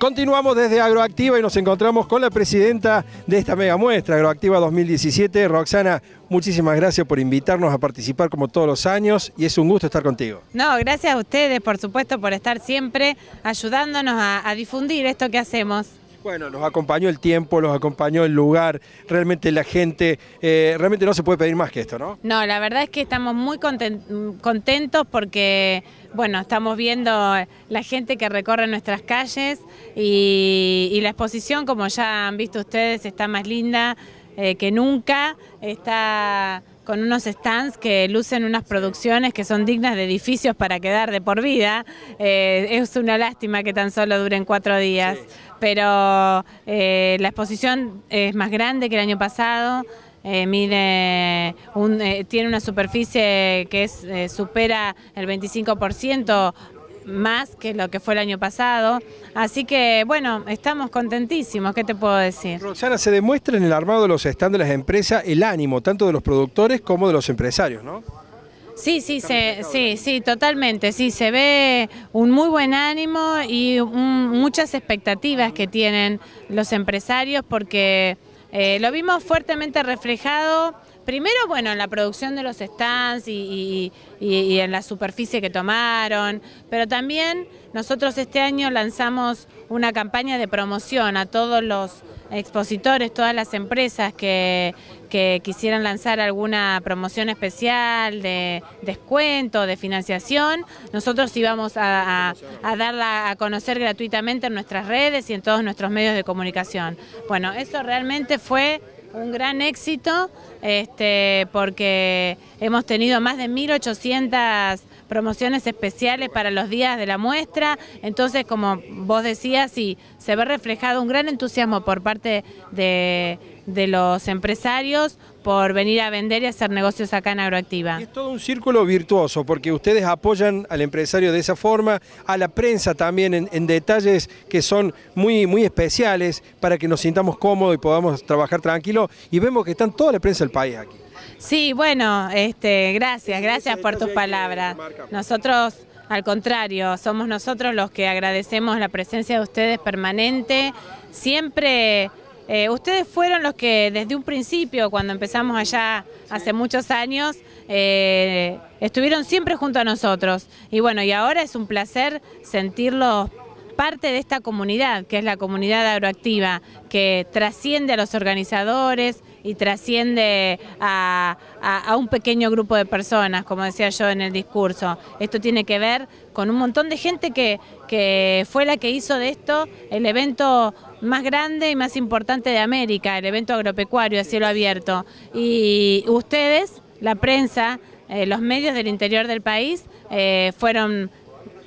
Continuamos desde Agroactiva y nos encontramos con la presidenta de esta mega muestra, Agroactiva 2017. Roxana, muchísimas gracias por invitarnos a participar como todos los años y es un gusto estar contigo. No, gracias a ustedes, por supuesto, por estar siempre ayudándonos a, difundir esto que hacemos. Bueno, nos acompañó el tiempo, los acompañó el lugar, realmente la gente, eh, realmente no se puede pedir más que esto, ¿no? No, la verdad es que estamos muy contentos porque, bueno, estamos viendo la gente que recorre nuestras calles y, la exposición, como ya han visto ustedes, está más linda eh, que nunca, está con unos stands que lucen unas producciones que son dignas de edificios para quedar de por vida. Eh, es una lástima que tan solo duren cuatro días, pero eh, la exposición es más grande que el año pasado. Eh, eh tiene una superficie que supera el 25% más que lo que fue el año pasado. Así que, bueno, estamos contentísimos, ¿qué te puedo decir? Roxana, se demuestra en el armado de los estándares de las empresas el ánimo tanto de los productores como de los empresarios, ¿no? Sí, sí, sí, sí, totalmente. Sí, se ve un muy buen ánimo y muchas expectativas que tienen los empresarios porque eh, lo vimos fuertemente reflejado primero, bueno, en la producción de los stands y, en la superficie que tomaron, pero también nosotros este año lanzamos una campaña de promoción a todos los expositores, todas las empresas que, quisieran lanzar alguna promoción especial de descuento, de financiación, nosotros íbamos a darla a conocer gratuitamente en nuestras redes y en todos nuestros medios de comunicación. Bueno, eso realmente fue un gran éxito este, porque hemos tenido más de 1.800 promociones especiales para los días de la muestra, entonces como vos decías, sí, se ve reflejado un gran entusiasmo por parte de de los empresarios por venir a vender y hacer negocios acá en Agroactiva. es todo un círculo virtuoso porque ustedes apoyan al empresario de esa forma, a la prensa también en, detalles que son muy, muy especiales para que nos sintamos cómodos y podamos trabajar tranquilo y vemos que están toda la prensa del país aquí. Sí, bueno, este, gracias, gracias por tus palabras. Nosotros al contrario, somos nosotros los que agradecemos la presencia de ustedes permanente, siempre eh, ustedes fueron los que desde un principio, cuando empezamos allá hace muchos años, eh, estuvieron siempre junto a nosotros. Y bueno, y ahora es un placer sentirlos parte de esta comunidad, que es la comunidad agroactiva, que trasciende a los organizadores, y trasciende a, un pequeño grupo de personas, como decía yo en el discurso. Esto tiene que ver con un montón de gente que, fue la que hizo de esto el evento más grande y más importante de América, el evento agropecuario a cielo abierto. Y ustedes, la prensa, eh, los medios del interior del país, eh, fueron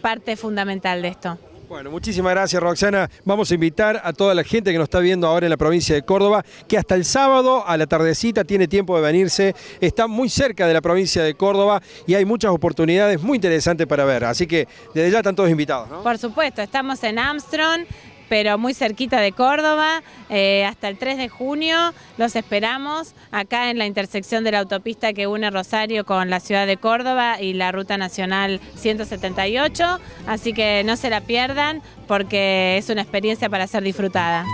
parte fundamental de esto. Bueno, muchísimas gracias Roxana. Vamos a invitar a toda la gente que nos está viendo ahora en la provincia de Córdoba, que hasta el sábado a la tardecita tiene tiempo de venirse. Está muy cerca de la provincia de Córdoba y hay muchas oportunidades muy interesantes para ver. Así que desde ya están todos invitados. Por supuesto, estamos en Armstrong pero muy cerquita de Córdoba, eh, hasta el 3 de junio. Los esperamos acá en la intersección de la autopista que une Rosario con la ciudad de Córdoba y la Ruta Nacional 178, así que no se la pierdan porque es una experiencia para ser disfrutada.